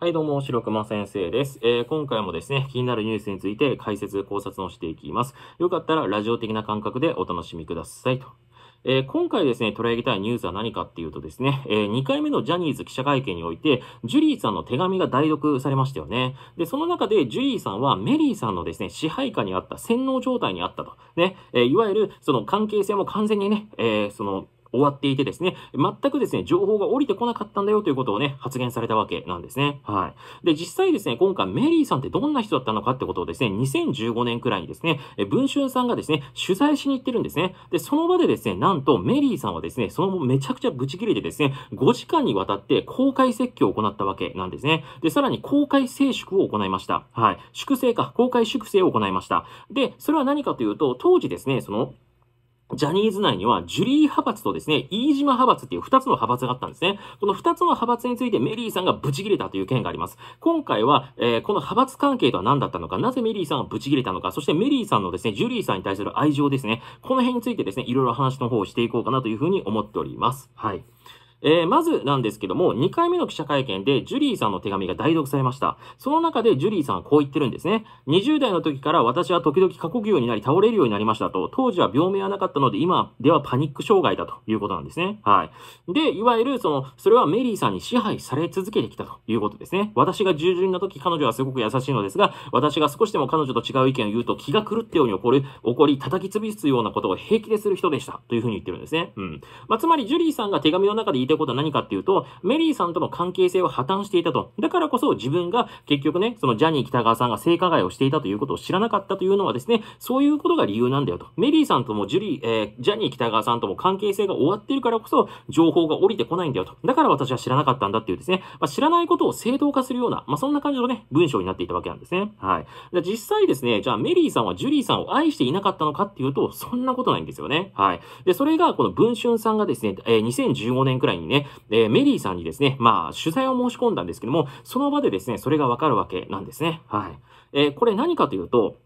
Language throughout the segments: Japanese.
はい、どうも、白熊先生です、えー、今回もですね、気になるニュースについて解説、考察をしていきます。よかったら、ラジオ的な感覚でお楽しみくださいと。えー、今回ですね、取り上げたいニュースは何かっていうとですね、えー、2回目のジャニーズ記者会見において、ジュリーさんの手紙が代読されましたよね。で、その中でジュリーさんはメリーさんのですね、支配下にあった洗脳状態にあったと。ね、えー、いわゆるその関係性も完全にね、えその終わっていてですね、全くですね、情報が降りてこなかったんだよということをね、発言されたわけなんですね。はい。で、実際ですね、今回メリーさんってどんな人だったのかってことをですね、2015年くらいにですね、文春さんがですね、取材しに行ってるんですね。で、その場でですね、なんとメリーさんはですね、その後めちゃくちゃブチ切れてですね、5時間にわたって公開説教を行ったわけなんですね。で、さらに公開静粛を行いました。はい。粛清か、公開粛清を行いました。で、それは何かというと、当時ですね、その、ジャニーズ内には、ジュリー派閥とですね、飯島派閥っていう二つの派閥があったんですね。この二つの派閥についてメリーさんがブチ切れたという件があります。今回は、えー、この派閥関係とは何だったのか、なぜメリーさんがブチ切れたのか、そしてメリーさんのですね、ジュリーさんに対する愛情ですね、この辺についてですね、いろいろ話の方をしていこうかなというふうに思っております。はい。えー、まずなんですけども、2回目の記者会見でジュリーさんの手紙が代読されました。その中でジュリーさんはこう言ってるんですね。20代の時から私は時々過呼吸になり倒れるようになりましたと、当時は病名はなかったので、今ではパニック障害だということなんですね。はい。で、いわゆるその、それはメリーさんに支配され続けてきたということですね。私が従順な時、彼女はすごく優しいのですが、私が少しでも彼女と違う意見を言うと気が狂ったように起こる、起こり叩き潰すようなことを平気でする人でした。というふうに言ってるんですね。うん。まあ、つまりジュリーさんが手紙の中でたいことは何かっていうと、メリーさんとの関係性を破綻していたと。だからこそ自分が結局ね、そのジャニー北川さんが性加害をしていたということを知らなかったというのはですね、そういうことが理由なんだよと。メリーさんともジュリー、えー、ジャニー北川さんとも関係性が終わってるからこそ、情報が降りてこないんだよと。だから私は知らなかったんだっていうですね、まあ、知らないことを正当化するような、まあ、そんな感じのね、文章になっていたわけなんですね。はい。実際ですね、じゃあメリーさんはジュリーさんを愛していなかったのかっていうと、そんなことないんですよね。はい。で、それがこの文春さんがですね、えー、2015年くらいにね、えー、メリーさんにですね、まあ、取材を申し込んだんですけども、その場でですね、それがわかるわけなんですね。はい。えー、これ何かというと、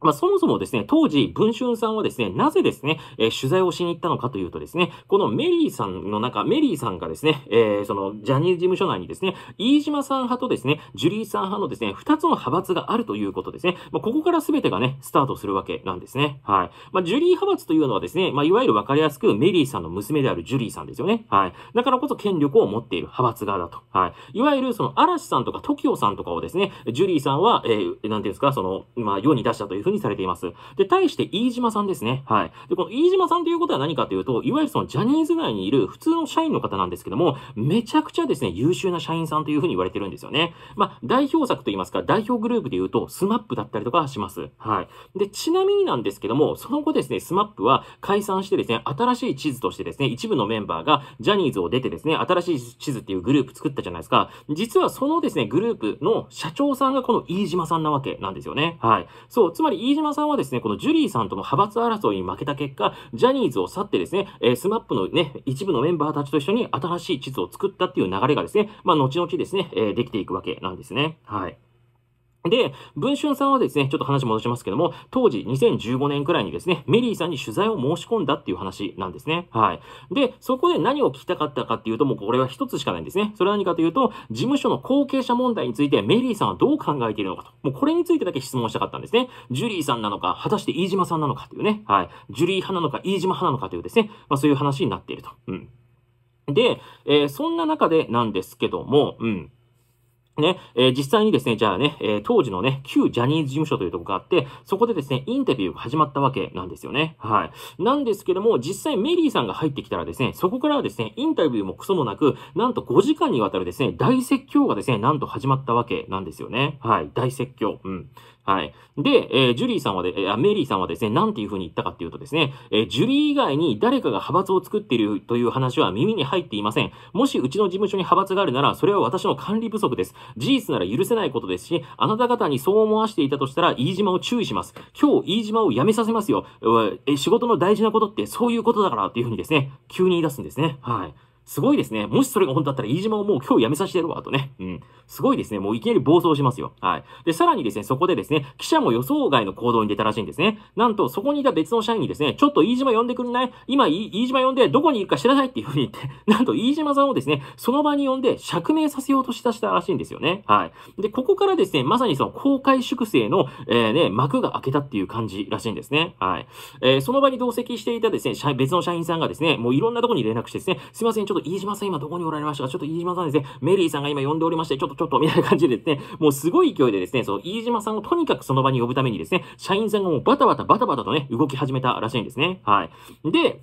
まあ、そもそもですね、当時、文春さんはですね、なぜですね、えー、取材をしに行ったのかというとですね、このメリーさんの中、メリーさんがですね、えー、その、ジャニーズ事務所内にですね、飯島さん派とですね、ジュリーさん派のですね、二つの派閥があるということですね。まあ、ここから全てがね、スタートするわけなんですね。はい。まあ、ジュリー派閥というのはですね、まあ、いわゆるわかりやすく、メリーさんの娘であるジュリーさんですよね。はい。だからこそ権力を持っている派閥側だと。はい。いわゆる、その、嵐さんとか TOKIO さんとかをですね、ジュリーさんは、えー、なんていうんですか、その、まあ、世に出したというふうにされています。で、対して飯島さんですね。はい。で、この飯島さんということは何かというと、いわゆるそのジャニーズ内にいる普通の社員の方なんですけども、めちゃくちゃですね、優秀な社員さんというふうに言われてるんですよね。まあ、代表作と言いますか、代表グループで言うと、スマップだったりとかします。はい。で、ちなみになんですけども、その後ですね、スマップは解散してですね、新しい地図としてですね、一部のメンバーがジャニーズを出てですね、新しい地図っていうグループ作ったじゃないですか。実はそのですね、グループの社長さんがこの飯島さんなわけなんですよね。はい。そう、つまり飯島さんはですね、このジュリーさんとの派閥争いに負けた結果、ジャニーズを去ってですね、えー、スマップのね、一部のメンバーたちと一緒に新しい地図を作ったっていう流れがですね、まあ、後々ですね、えー、できていくわけなんですね。はい。で、文春さんはですね、ちょっと話戻しますけども、当時2015年くらいにですね、メリーさんに取材を申し込んだっていう話なんですね。はい。で、そこで何を聞きたかったかっていうと、もうこれは一つしかないんですね。それは何かというと、事務所の後継者問題についてメリーさんはどう考えているのかと。もうこれについてだけ質問したかったんですね。ジュリーさんなのか、果たして飯島さんなのかというね。はい。ジュリー派なのか、飯島派なのかというですね、まあそういう話になっていると。うん。で、えー、そんな中でなんですけども、うん。ね、えー、実際にですね、じゃあね、えー、当時のね、旧ジャニーズ事務所というとこがあって、そこでですね、インタビューが始まったわけなんですよね。はい。なんですけども、実際メリーさんが入ってきたらですね、そこからはですね、インタビューもクソもなく、なんと5時間にわたるですね、大説教がですね、なんと始まったわけなんですよね。はい。大説教。うん。はい。で、えー、ジュリーさんはで、えー、メリーさんはですね、なんていうふうに言ったかっていうとですね、えー、ジュリー以外に誰かが派閥を作っているという話は耳に入っていません。もしうちの事務所に派閥があるなら、それは私の管理不足です。事実なら許せないことですし、あなた方にそう思わせていたとしたら、飯島を注意します。今日、飯島を辞めさせますよ。えー、仕事の大事なことってそういうことだからっていうふうにですね、急に言い出すんですね。はい。すごいですね。もしそれが本当だったら、飯島をもう今日辞めさせてやるわ、とね。うん。すごいですね。もういきなり暴走しますよ。はい。で、さらにですね、そこでですね、記者も予想外の行動に出たらしいんですね。なんと、そこにいた別の社員にですね、ちょっと飯島呼んでくんない今、飯島呼んで、どこにいるか知らないっていう風に言って、なんと飯島さんをですね、その場に呼んで、釈明させようとしたしたらしいんですよね。はい。で、ここからですね、まさにその公開粛清の、えー、ね、幕が開けたっていう感じらしいんですね。はい。えー、その場に同席していたですね、別の社員さんがですね、もういろんなとこに連絡してですね、すいません、ちょっとょっと飯島さん今どこにおられましたかちょっと飯島さんですね、メリーさんが今呼んでおりまして、ちょっとちょっとみたいな感じでですね、もうすごい勢いでですね、その飯島さんをとにかくその場に呼ぶためにですね、社員さんがもうバタバタバタバタとね、動き始めたらしいんですね。はい。で、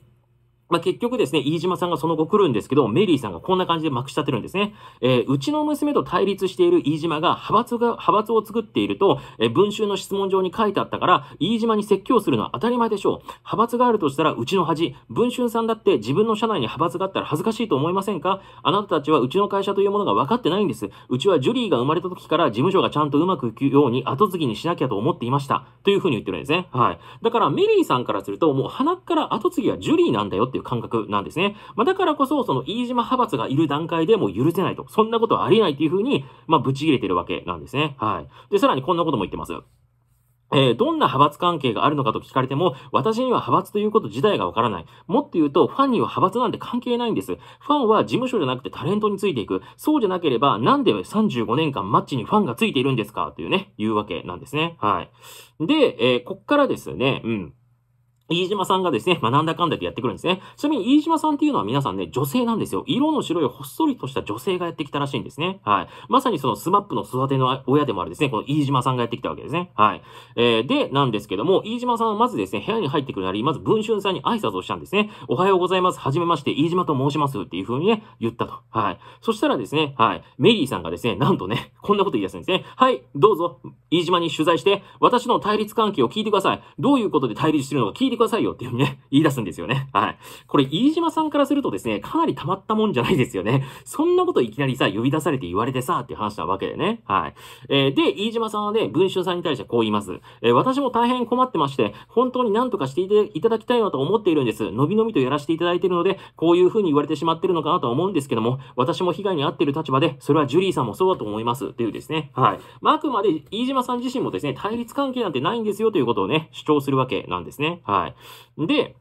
まあ、結局ですね、飯島さんがその後来るんですけど、メリーさんがこんな感じでまくし立てるんですね。えー、うちの娘と対立している飯島が派閥が、派閥を作っていると、えー、文集の質問状に書いてあったから、飯島に説教するのは当たり前でしょう。派閥があるとしたら、うちの恥。文春さんだって自分の社内に派閥があったら恥ずかしいと思いませんかあなたたちはうちの会社というものが分かってないんです。うちはジュリーが生まれた時から事務所がちゃんとうまくいくように後継ぎにしなきゃと思っていました。というふうに言ってるんですね。はい。だからメリーさんからすると、もう鼻から後継ぎはジュリーなんだよっていう感覚なんですね。まあ、だからこそ、その飯島派閥がいる段階でも許せないと。そんなことはありえないっていうふうに、まあ、ぶち切れてるわけなんですね。はい。で、さらにこんなことも言ってます。えー、どんな派閥関係があるのかと聞かれても、私には派閥ということ自体がわからない。もっと言うと、ファンには派閥なんて関係ないんです。ファンは事務所じゃなくてタレントについていく。そうじゃなければ、なんで35年間マッチにファンがついているんですかというね、いうわけなんですね。はい。で、えー、こっからですね、うん。飯島さんがですね、まあ、なんだかんだでやってくるんですね。ちなみに飯島さんっていうのは皆さんね、女性なんですよ。色の白いほっそりとした女性がやってきたらしいんですね。はい。まさにそのスマップの育ての親でもあるですね、この飯島さんがやってきたわけですね。はい。えー、で、なんですけども、飯島さんはまずですね、部屋に入ってくるなり、まず文春さんに挨拶をしたんですね。おはようございます。はじめまして、飯島と申します。っていう風にね、言ったと。はい。そしたらですね、はい。メリーさんがですね、なんとね、こんなこと言い出すんですね。はい、どうぞ、飯島に取材して、私の対立関係を聞いてください。どういうことで対立してるのか聞いててくださいよっていうね、言い出すんですよね。はい。これ、飯島さんからするとですね、かなり溜まったもんじゃないですよね。そんなこといきなりさ、呼び出されて言われてさ、っていう話なわけでね。はい。えー、で、飯島さんはね、文春さんに対してこう言います。えー、私も大変困ってまして、本当に何とかしていただきたいなと思っているんです。のびのびとやらせていただいているので、こういうふうに言われてしまってるのかなと思うんですけども、私も被害に遭っている立場で、それはジュリーさんもそうだと思います。というですね。はい。まあ、あくまで飯島さん自身もですね、対立関係なんてないんですよということをね、主張するわけなんですね。はい。はい。で、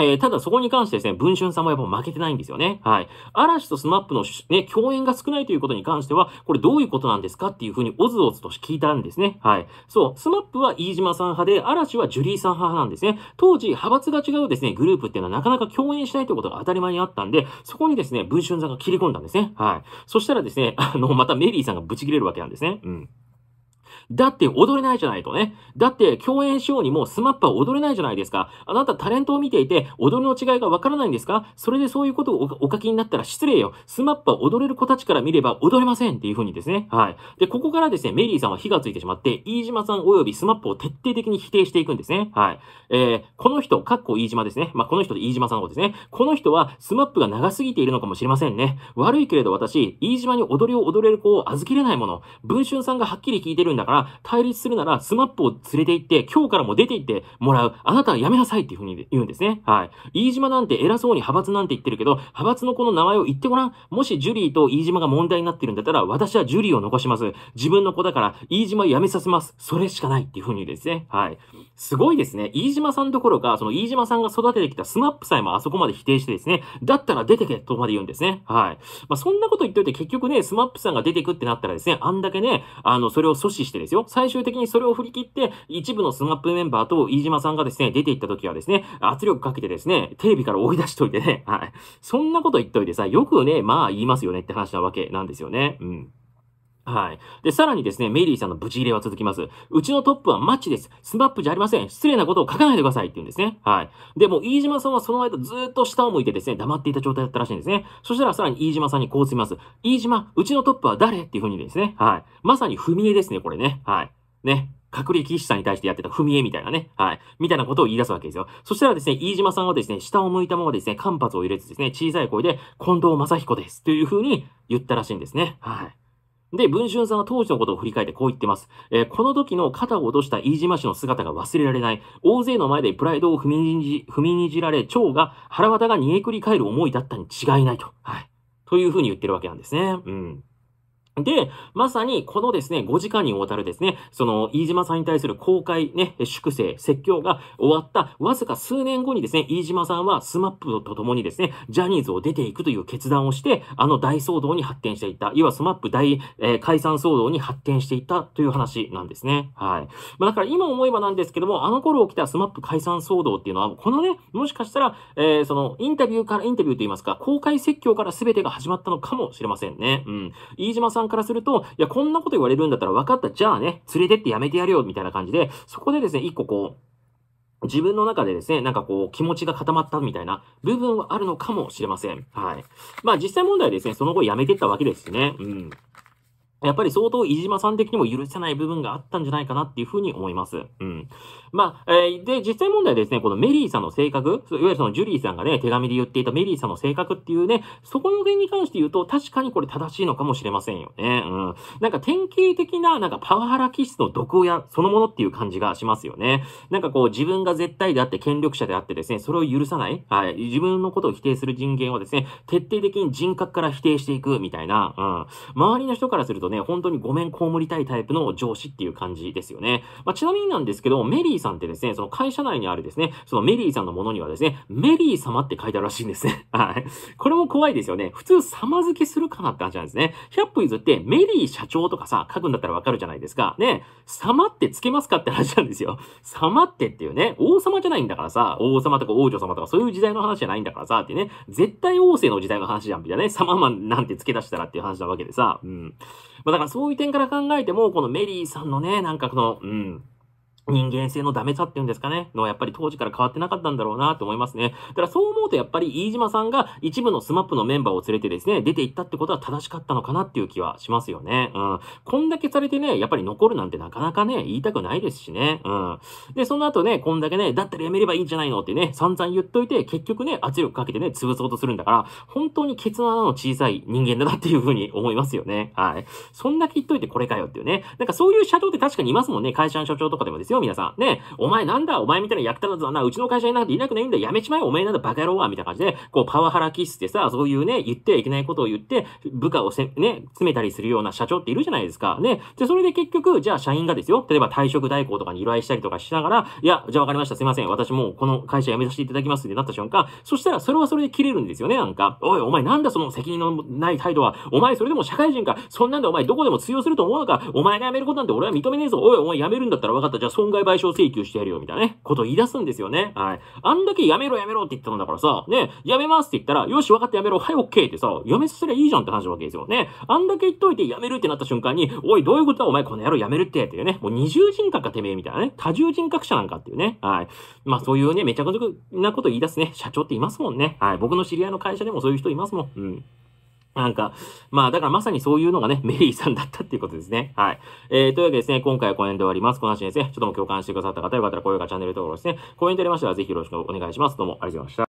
えー、ただそこに関してですね、文春さんもやっぱ負けてないんですよね。はい。嵐と smap のね、共演が少ないということに関しては、これどういうことなんですかっていうふうにオズオズと聞いたんですね。はい。そう、smap は飯島さん派で、嵐はジュリーさん派なんですね。当時、派閥が違うですね、グループっていうのはなかなか共演しないということが当たり前にあったんで、そこにですね、文春さんが切り込んだんですね。はい。そしたらですね、あの、またメリーさんがブチ切れるわけなんですね。うん。だって踊れないじゃないとね。だって共演しようにもスマップは踊れないじゃないですか。あなたタレントを見ていて踊りの違いがわからないんですかそれでそういうことをお書きになったら失礼よ。スマップは踊れる子たちから見れば踊れませんっていうふうにですね。はい。で、ここからですね、メリーさんは火がついてしまって、飯島さん及びスマップを徹底的に否定していくんですね。はい。えー、この人、かっこ飯島ですね。まあ、この人で飯島さんの方ですね。この人はスマップが長すぎているのかもしれませんね。悪いけれど私、飯島に踊りを踊れる子を預けれないもの。文春さんがはっきり聞いてるんだから、ら、対立するなら、スマップを連れて行って、今日からも出て行ってもらう。あなたはやめなさいっていうふうに言うんですね。はい。飯島なんて偉そうに派閥なんて言ってるけど、派閥の子の名前を言ってごらん。もしジュリーと飯島が問題になってるんだったら、私はジュリーを残します。自分の子だから、飯島辞めさせます。それしかないっていうふうにですね。はい。すごいですね。飯島さんどころか、その飯島さんが育ててきたスマップさえもあそこまで否定してですね、だったら出てけとまで言うんですね。はい。まあ、そんなこと言っておいて結局ね、スマップさんが出てくってなったらですね、あんだけね、あの、それを阻止してですねですよ。最終的にそれを振り切って、一部のスマップメンバーと飯島さんがですね、出ていった時はですね、圧力かけてですね、テレビから追い出しといてね、はい。そんなこと言っといてさ、よくね、まあ言いますよねって話なわけなんですよね。うん。はい。で、さらにですね、メイリーさんのブチ入れは続きます。うちのトップはマッチです。スマップじゃありません。失礼なことを書かないでくださいって言うんですね。はい。で、も飯島さんはその間ずっと下を向いてですね、黙っていた状態だったらしいんですね。そしたらさらに飯島さんにこう告みます。飯島、うちのトップは誰っていう風にですね。はい。まさに踏み絵ですね、これね。はい。ね。隔離騎士さんに対してやってた踏み絵みたいなね。はい。みたいなことを言い出すわけですよ。そしたらですね、飯島さんはですね、下を向いたままですね、間髪を入れてですね、小さい声で、近藤正彦です。という風に言ったらしいんですね。はい。で、文春さんは当時のことを振り返ってこう言ってます。えー、この時の肩を落とした飯島氏の姿が忘れられない。大勢の前でプライドを踏みにじ、踏みにじられ、蝶が腹渡が逃げくり返る思いだったに違いないと。はい。というふうに言ってるわけなんですね。うん。で、まさにこのですね、5時間にわたるですね、その、飯島さんに対する公開ね、粛清、説教が終わったわずか数年後にですね、飯島さんはスマップと共にですね、ジャニーズを出ていくという決断をして、あの大騒動に発展していった、いわスマップ大、えー、解散騒動に発展していったという話なんですね。はい。まあ、だから今思えばなんですけども、あの頃起きたスマップ解散騒動っていうのは、このね、もしかしたら、えー、その、インタビューから、インタビューといいますか、公開説教から全てが始まったのかもしれませんね。うん。飯島さんからすると、いや、こんなこと言われるんだったら分かった、じゃあね、連れてってやめてやるよ、みたいな感じで、そこでですね、一個こう、自分の中でですね、なんかこう、気持ちが固まったみたいな部分はあるのかもしれません。はい。まあ実際問題はですね、その後やめてったわけですね。うん。やっぱり相当飯島さん的にも許せない部分があったんじゃないかなっていうふうに思います。うん。まあ、えー、で、実際問題ですね、このメリーさんの性格、いわゆるそのジュリーさんがね、手紙で言っていたメリーさんの性格っていうね、そこの点に関して言うと、確かにこれ正しいのかもしれませんよね。うん。なんか典型的な、なんかパワハラ気質の毒親そのものっていう感じがしますよね。なんかこう、自分が絶対であって権力者であってですね、それを許さない、はい、自分のことを否定する人間をですね、徹底的に人格から否定していくみたいな、うん。周りの人からするととね、本当にごめんこむりたいタイプの上司っていう感じですよね。まあ、ちなみになんですけど、メリーさんってですね、その会社内にあるですね、そのメリーさんのものにはですね、メリー様って書いてあるらしいんですね。はい。これも怖いですよね。普通様付けするかなって話なんですね。100歩譲ってメリー社長とかさ、書くんだったらわかるじゃないですか。ね、様ってつけますかって話なんですよ。様ってっていうね、王様じゃないんだからさ、王様とか王女様とかそういう時代の話じゃないんだからさ、ってね、絶対王政の時代の話じゃん、みたいなね、様なんて付け出したらっていう話なわけでさ、うん。まあ、だからそういう点から考えても、このメリーさんのね、なんかこの、うん、人間性のダメさっていうんですかね、のはやっぱり当時から変わってなかったんだろうなと思いますね。だからそう思うとやっぱり飯島さんが一部のスマップのメンバーを連れてですね、出ていったってことは正しかったのかなっていう気はしますよね。うん。こんだけされてね、やっぱり残るなんてなかなかね、言いたくないですしね。うん。で、その後ね、こんだけね、だったらやめればいいんじゃないのってね、散々言っといて、結局ね、圧力かけてね、潰そうとするんだから、本当にケツの穴の小さい人間だなっていうふうに思いますよね。はい。そんだけ言っといてこれかよっていうね。なんかそういう社長って確かにいますもんね。会社の社長とかでもですよ。皆さん。ね、お前なんだお前みたいな役立たずはな、うちの会社になんていなくないんだやめちまえお前なんだバカ野郎はみたいな感じで、こう、パワハラキスってさ、そういうね、言ってはいけないことを言って、部下をせ、ね、詰めたりするような社長っているじゃないですか。ね。で、それで結局、じゃあ社員がですよ、例えば退職代行とかに依頼したりとかしながら、いや、じゃあわかりました、すいません、私もうこの会社辞めさせていただきますってなった瞬間、そしたらそれはそれで切れるんですよね、なんか。おい、お前なんだその責任のない態度は、お前それでも社会人か、そんなんでお前どこでも通用すると思うのか、お前が辞めることなんて俺は認めねえぞ、おい、お前辞めるんだったら分かった、じゃあ損害賠償請求してやるよ、みたいなね、こと言い出すんですよね。はい。あんだけやめろやめろって言ったんだからさ、ね、やめますって言ったら、よし、分かったやめろ、はい、オッケーってさ、やめさせりゃいいじゃんって話なわけですよ。ね、あんだけ言っといてやめるってなった瞬間に、おい、どういうことだお前この野郎やめるって、っていうね、もう二重人格かてめえみたいなね、多重人格者なんかっていうね、はい。まあそういうね、めちゃくちゃなこと言い出すね、社長っていますもんね。はい。僕の知り合いの会社でもそういう人いますもん。うん。なんか、まあ、だからまさにそういうのがね、メリーさんだったっていうことですね。はい。えー、というわけでですね、今回はこの辺で終わります。この話ですね、ちょっとも共感してくださった方、よかったら高評価、チャンネル登録ですね、コメントありましたらぜひよろしくお願いします。どうもありがとうございました。